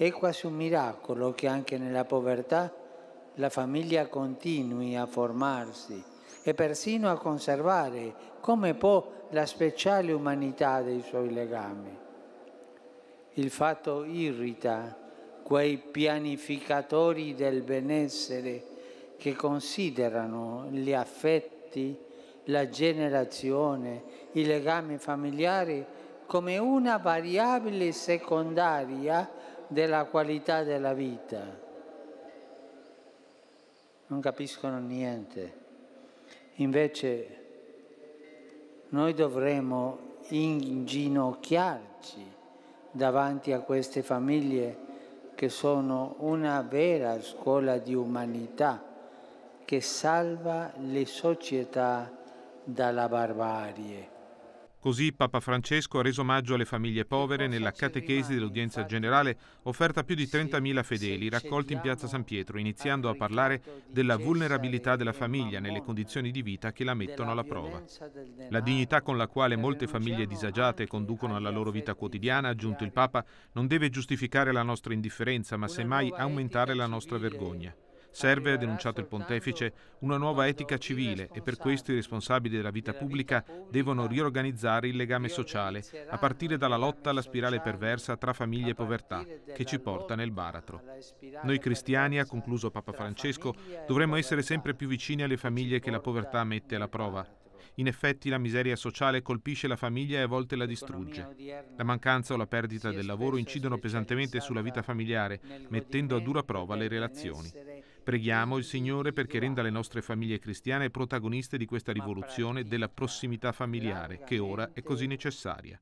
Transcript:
È quasi un miracolo che anche nella povertà la famiglia continui a formarsi e persino a conservare come può la speciale umanità dei suoi legami. Il fatto irrita quei pianificatori del benessere che considerano gli affetti, la generazione, i legami familiari come una variabile secondaria della qualità della vita. Non capiscono niente. Invece noi dovremmo inginocchiarci davanti a queste famiglie che sono una vera scuola di umanità che salva le società dalla barbarie. Così Papa Francesco ha reso omaggio alle famiglie povere nella catechesi dell'udienza generale offerta a più di 30.000 fedeli raccolti in piazza San Pietro, iniziando a parlare della vulnerabilità della famiglia nelle condizioni di vita che la mettono alla prova. La dignità con la quale molte famiglie disagiate conducono alla loro vita quotidiana, ha aggiunto il Papa, non deve giustificare la nostra indifferenza, ma semmai aumentare la nostra vergogna. Serve, ha denunciato il pontefice, una nuova etica civile e per questo i responsabili della vita pubblica devono riorganizzare il legame sociale, a partire dalla lotta alla spirale perversa tra famiglie e povertà, che ci porta nel baratro. Noi cristiani, ha concluso Papa Francesco, dovremmo essere sempre più vicini alle famiglie che la povertà mette alla prova. In effetti la miseria sociale colpisce la famiglia e a volte la distrugge. La mancanza o la perdita del lavoro incidono pesantemente sulla vita familiare, mettendo a dura prova le relazioni. Preghiamo il Signore perché renda le nostre famiglie cristiane protagoniste di questa rivoluzione della prossimità familiare che ora è così necessaria.